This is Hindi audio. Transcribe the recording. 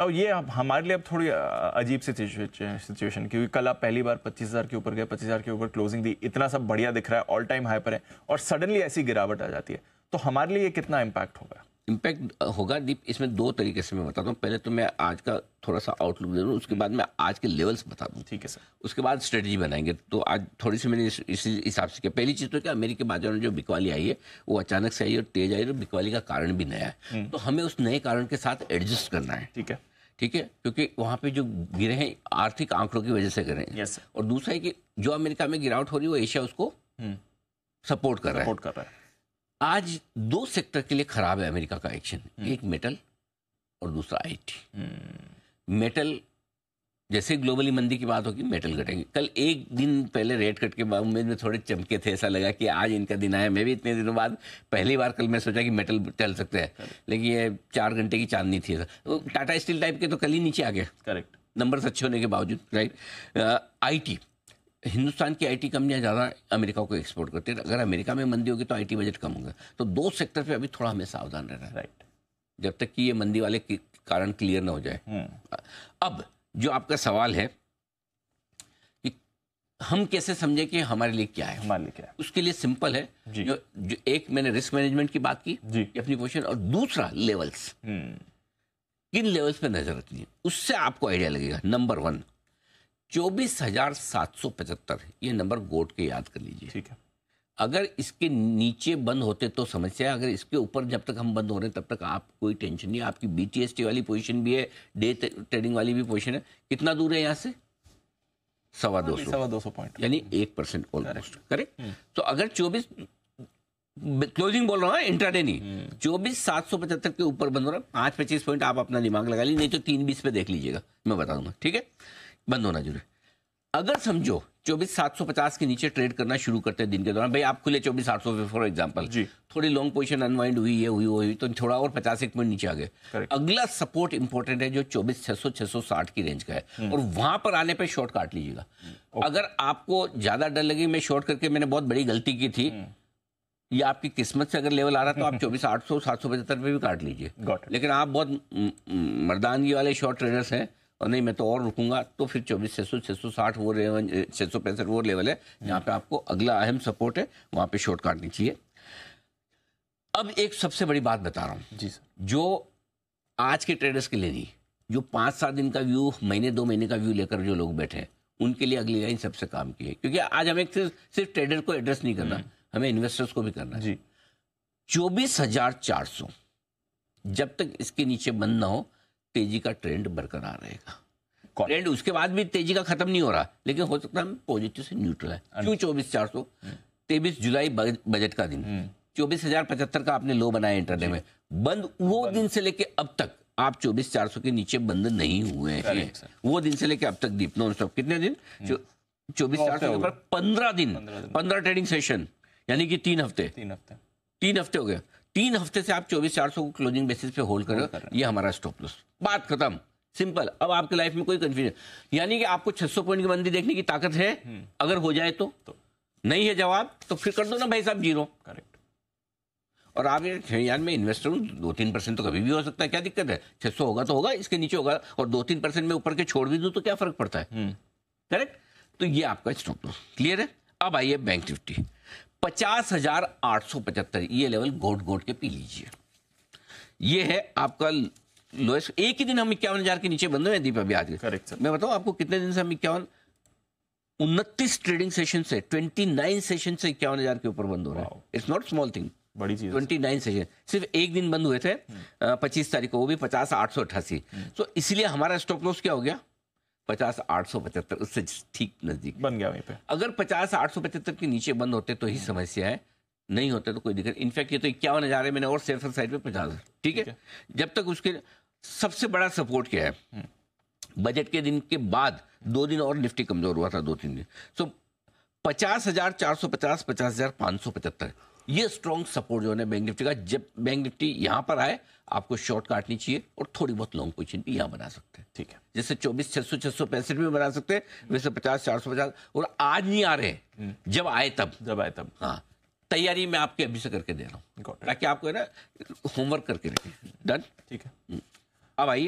और ये अब हमारे लिए अब थोड़ी अजीब सी सिचुएशन क्योंकि कल आप पहली बार 25,000 के ऊपर गए 25,000 के ऊपर क्लोजिंग दी इतना सब बढ़िया दिख रहा है ऑल टाइम हाई पर है और सडनली ऐसी गिरावट आ जाती है तो हमारे लिए ये कितना इम्पैक्ट होगा इम्पैक्ट uh, होगा दीप इसमें दो तरीके से मैं बताता हूँ पहले तो मैं आज का थोड़ा सा आउटलुक दे दूँ उसके बाद मैं आज के लेवल्स बता दूँ ठीक है सर उसके बाद स्ट्रेटजी बनाएंगे तो आज थोड़ी सी मैंने इसी हिसाब से किया पहली चीज़ तो क्या अमेरिकी बाजार में जो बिकवाली आई है वो अचानक से आई और तेज आई और बिकवाली का कारण भी नया है हम्म। तो हमें उस नए कारण के साथ एडजस्ट करना है ठीक है ठीक है क्योंकि वहाँ पे जो गिरे हैं आर्थिक आंकड़ों की वजह से गिरे हैं और दूसरा है कि जो अमेरिका में गिरावट हो रही है वो एशिया उसको सपोर्ट हम्म। कर रहा है आज दो सेक्टर के लिए खराब है अमेरिका का एक्शन हम्म। एक मेटल और दूसरा आईटी हम्म। मेटल जैसे ग्लोबली मंदी की बात होगी मेटल घटेंगे कल एक दिन पहले रेट कट के बाद उम्मीद में थोड़े चमके थे ऐसा लगा कि आज इनका दिन आया मैं भी इतने दिनों बाद पहली बार कल मैं सोचा कि मेटल चल सकते हैं लेकिन ये चार घंटे की चांदनी थी टाटा स्टील टाइप के तो कल ही नीचे आ गया करेक्ट नंबर अच्छे होने के बावजूद राइट आई टी हिंदुस्तान की आईटी कंपनियां ज़्यादा अमेरिका को एक्सपोर्ट करती है अगर अमेरिका में मंदी होगी तो आईटी बजट कम होगा तो दो सेक्टर पे अभी थोड़ा हमें सावधान रहना है राइट जब तक कि ये मंदी वाले कारण क्लियर ना हो जाए हम्म। अब जो आपका सवाल है कि हम कैसे समझे कि हमारे लिए क्या है हमारे लिए क्या है उसके लिए सिंपल है जो, जो एक मैंने रिस्क मैनेजमेंट की बात की अपनी क्वेश्चन और दूसरा लेवल्स हम्म। किन लेवल्स पे नजर रखनी है उससे आपको आइडिया लगेगा नंबर वन चौबीस हजार सात सौ पचहत्तर ये नंबर गोट के याद कर लीजिए ठीक है अगर इसके नीचे बंद होते तो समस्या है अगर इसके ऊपर जब तक हम बंद हो रहे हैं तब तक आप कोई टेंशन नहीं आपकी बीटीएसटी वाली पोजीशन भी है डे ट्रेडिंग वाली भी पोजीशन है कितना दूर है यहाँ से सवा दो सौ सवा दो सौ पॉइंट यानी एक परसेंट ऑलमोस्ट करेक्ट हम्म। तो अगर चौबीस क्लोजिंग बोल रहा हूँ डे हाँ, नहीं हम्म। चौबीस सात सौ पचहत्तर के ऊपर बंद हो रहा है पाँच पच्चीस पॉइंट आप अपना दिमाग लगा लीजिए नहीं तो तीन बीस पे देख लीजिएगा मैं बता दूंगा ठीक है बंद होना जरूरी अगर समझो चौबीस सात सौ पचास के नीचे ट्रेड करना शुरू करते हैं दिन के दौरान भाई आप खुले चौबीस सात सौ फॉर एग्जाम्पल थोड़ी लॉन्ग पोजिशन अनवाइंड हुई है हुई हुई तो थोड़ा और पचास एक पॉइंट नीचे आ गए अगला सपोर्ट इंपॉर्टेंट है जो चौबीस छह सौ छह सौ साठ की रेंज का है हम्म। और वहां पर आने पर शॉर्ट काट लीजिएगा अगर आपको ज्यादा डर लगे मैं शॉर्ट करके मैंने बहुत बड़ी गलती की थी हम्म। ये आपकी किस्मत से अगर लेवल आ रहा तो आप चौबीस आठ सौ सात सौ पचहत्तर पे भी काट लीजिए लेकिन आप बहुत मर्दानगी वाले शॉर्ट ट्रेडर्स हैं नहीं मैं तो और रुकूंगा तो फिर चौबीस छः सौ छः सौ साठ वो छः सौ पैंसठ वो लेवल है यहाँ पे आपको अगला अहम सपोर्ट है वहाँ पे शॉर्ट काटनी चाहिए अब एक सबसे बड़ी बात बता रहा हूँ जी सर जो आज के ट्रेडर्स के लिए नहीं जो पाँच सात दिन का व्यू महीने दो महीने का व्यू लेकर जो लोग बैठे हैं उनके लिए अगली लाइन सबसे काम की है क्योंकि आज हमें सिर्फ ट्रेडर को एड्रेस नहीं करना हम्म। हमें इन्वेस्टर्स को भी करना जी चौबीस हजार चार सौ जब तक इसके नीचे बंद ना हो तेजी का ट्रेंड बरकरार रहेगा ट्रेंड उसके बाद भी तेजी का खत्म नहीं हो रहा लेकिन हो सकता है पॉजिटिव से न्यूट्रल है क्यों चौबीस चार सौ हम्म। तेईस जुलाई बजट का दिन हम्म। चौबीस हजार पचहत्तर का आपने लो बनाया इंटरनेट में बंद वो बंद। दिन से लेके अब तक आप चौबीस चार सौ के नीचे बंद नहीं हुए हैं वो दिन से लेके अब तक दीप नॉन स्टॉप कितने दिन हम्म। चौबीस चार सौ पंद्रह दिन पंद्रह ट्रेडिंग सेशन यानी कि तीन हफ्ते तीन हफ्ते तीन हफ्ते हो गया तीन हफ्ते से आप चौबीस चार सौ को क्लोजिंग बेसिस पे होल्ड करो ये हमारा स्टॉप लॉस बात खत्म सिंपल अब आपके लाइफ में कोई कंफ्यूजन यानी कि आपको 600 पॉइंट की मंदी देखने की ताकत है हम्म। अगर हो जाए तो, तो नहीं है जवाब तो फिर कर दो ना भाई साहब जीरो करेक्ट और आप ये यार मैं इन्वेस्टर हूँ दो तीन परसेंट तो कभी भी हो सकता है क्या दिक्कत है छह सौ होगा तो होगा इसके नीचे होगा और दो तीन परसेंट में ऊपर के छोड़ भी दू तो क्या फर्क पड़ता है करेक्ट हम्म। तो ये आपका स्टॉप क्लियर है अब आइए बैंक निफ्टी पचास हजार आठ सौ पचहत्तर ये लेवल घोट घोट के पी लीजिए ये है आपका लोएस्ट एक ही दिन हम इक्यावन हजार के नीचे बंद हुए दीप अभी आज करेक्ट मैं बताऊं आपको कितने दिन से हम इक्यावन उनतीस ट्रेडिंग सेशन से ट्वेंटी नाइन सेशन से इक्यावन हजार के ऊपर बंद हो रहा है इट्स नॉट स्मॉल थिंग बड़ी चीज ट्वेंटी नाइन सेशन सिर्फ एक दिन बंद हुए थे हम्म। पच्चीस तारीख को वो भी पचास आठ सौ अट्ठासी तो इसलिए हमारा स्टॉप लॉस क्या हो गया पचास आठ सौ पचहत्तर उससे ठीक नज़दीक बन गया वहीं पे अगर पचास आठ सौ पचहत्तर के नीचे बंद होते तो ही समस्या है नहीं होते तो कोई दिक्कत इनफैक्ट ये तो इक्यावन हज़ार है मैंने और सेफर साइड पे पचास ठीक है जब तक उसके सबसे बड़ा सपोर्ट क्या है हम्म। बजट के दिन के बाद दो दिन और निफ्टी कमज़ोर हुआ था दो तीन दिन सो पचास हज़ार चार सौ पचास पचास हज़ार पाँच सौ पचहत्तर ये स्ट्रॉन्ग सपोर्ट जो है बैंक निफ्टी का जब बैंक निफ्टी यहाँ पर आए आपको शॉर्ट काटनी चाहिए और थोड़ी बहुत लॉन्ग पोजिशन भी यहाँ बना सकते हैं ठीक है जैसे चौबीस छह सौ छह सौ पैंसठ में बना सकते हैं वैसे पचास चार सौ पचास और आज नहीं आ रहे हम्म। जब आए तब जब आए तब हाँ तैयारी मैं आपके अभी से करके दे रहा हूँ ताकि आपको है ना होमवर्क करके रखें डन ठीक है हम्म। अब आइए